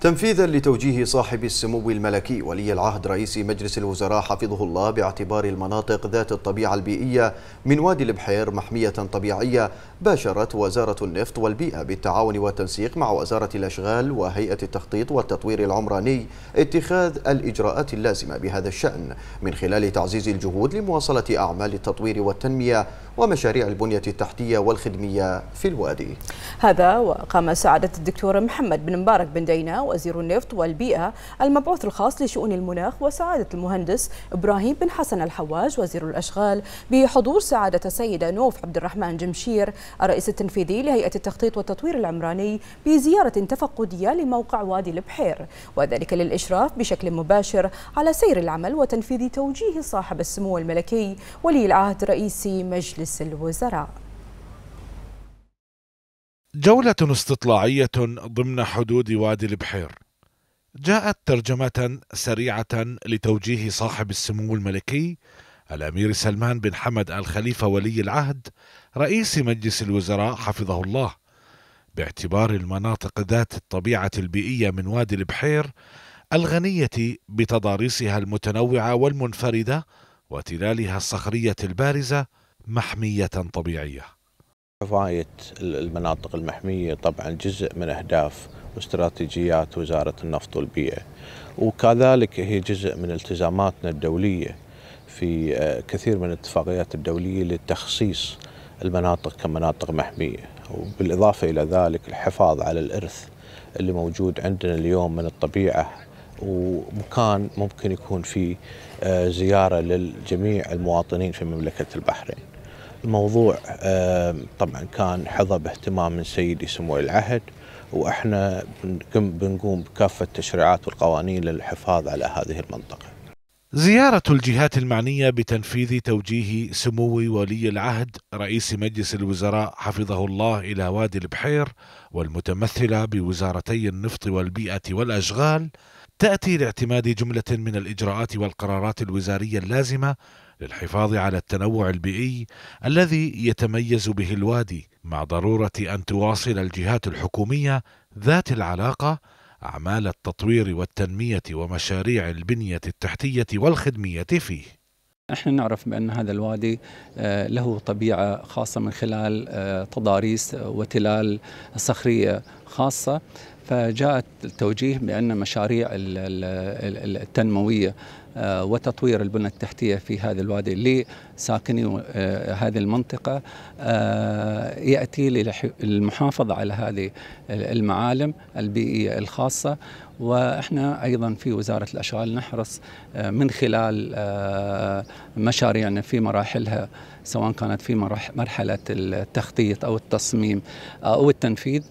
تنفيذا لتوجيه صاحب السمو الملكي ولي العهد رئيس مجلس الوزراء حفظه الله باعتبار المناطق ذات الطبيعة البيئية من وادي البحير محمية طبيعية باشرت وزارة النفط والبيئة بالتعاون والتنسيق مع وزارة الأشغال وهيئة التخطيط والتطوير العمراني اتخاذ الإجراءات اللازمة بهذا الشأن من خلال تعزيز الجهود لمواصلة أعمال التطوير والتنمية ومشاريع البنية التحتية والخدمية في الوادي هذا وقام سعادة الدكتور محمد بن مبارك بن دينا وزير النفط والبيئة المبعوث الخاص لشؤون المناخ وسعادة المهندس إبراهيم بن حسن الحواج وزير الأشغال بحضور سعادة السيدة نوف عبد الرحمن جمشير الرئيس التنفيذي لهيئة التخطيط والتطوير العمراني بزيارة تفقدية لموقع وادي البحير وذلك للإشراف بشكل مباشر على سير العمل وتنفيذ توجيه صاحب السمو الملكي ولي العهد رئيس مجلس مجلس الوزراء جولة استطلاعية ضمن حدود وادي البحير جاءت ترجمة سريعة لتوجيه صاحب السمو الملكي الأمير سلمان بن حمد الخليفة ولي العهد رئيس مجلس الوزراء حفظه الله باعتبار المناطق ذات الطبيعة البيئية من وادي البحير الغنية بتضاريسها المتنوعة والمنفردة وتلالها الصخرية البارزة محمية طبيعية حماية المناطق المحمية طبعا جزء من أهداف واستراتيجيات وزارة النفط والبيئة وكذلك هي جزء من التزاماتنا الدولية في آه، كثير من الاتفاقيات الدولية للتخصيص المناطق كمناطق محمية وبالإضافة إلى ذلك الحفاظ على الإرث اللي موجود عندنا اليوم من الطبيعة ومكان ممكن يكون فيه آه، زيارة لجميع المواطنين في مملكة البحرين الموضوع طبعا كان حظى باهتمام من سيدي سمو العهد واحنا بنقوم بكافه التشريعات والقوانين للحفاظ على هذه المنطقه. زيارة الجهات المعنية بتنفيذ توجيه سمو ولي العهد رئيس مجلس الوزراء حفظه الله إلى وادي البحير والمتمثلة بوزارتي النفط والبيئة والأشغال تأتي لاعتماد جملة من الإجراءات والقرارات الوزارية اللازمة للحفاظ على التنوع البيئي الذي يتميز به الوادي مع ضرورة أن تواصل الجهات الحكومية ذات العلاقة أعمال التطوير والتنمية ومشاريع البنية التحتية والخدمية فيه نحن نعرف بأن هذا الوادي آه، له طبيعة خاصة من خلال آه، تضاريس وتلال صخرية خاصة فجاء التوجيه بأن مشاريع التنموية آه، وتطوير البنى التحتية في هذا الوادي لساكني آه، هذه المنطقة آه، يأتي للمحافظة على هذه المعالم البيئية الخاصة واحنا ايضا في وزاره الاشغال نحرص من خلال مشاريعنا في مراحلها سواء كانت في مرحله التخطيط او التصميم او التنفيذ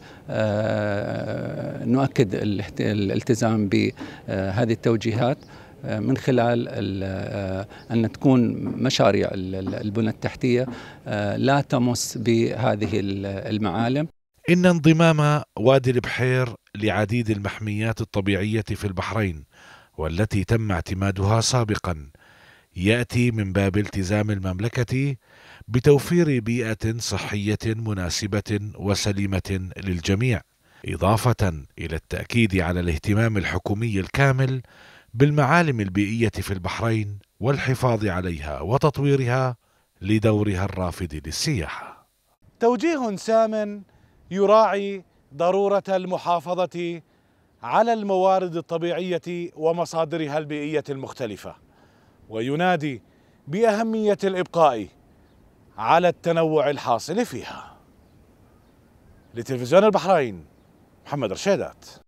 نؤكد الالتزام بهذه التوجيهات آه، من خلال آه، أن تكون مشاريع البنى التحتية آه، لا تمس بهذه المعالم إن انضمام وادي البحير لعديد المحميات الطبيعية في البحرين والتي تم اعتمادها سابقا ياتي من باب التزام المملكه بتوفير بيئه صحيه مناسبه وسليمه للجميع إضافة إلى التأكيد على الاهتمام الحكومي الكامل بالمعالم البيئية في البحرين والحفاظ عليها وتطويرها لدورها الرافد للسياحة. توجيه سام يراعي ضرورة المحافظة على الموارد الطبيعية ومصادرها البيئية المختلفة وينادي بأهمية الإبقاء على التنوع الحاصل فيها لتلفزيون البحرين محمد رشادات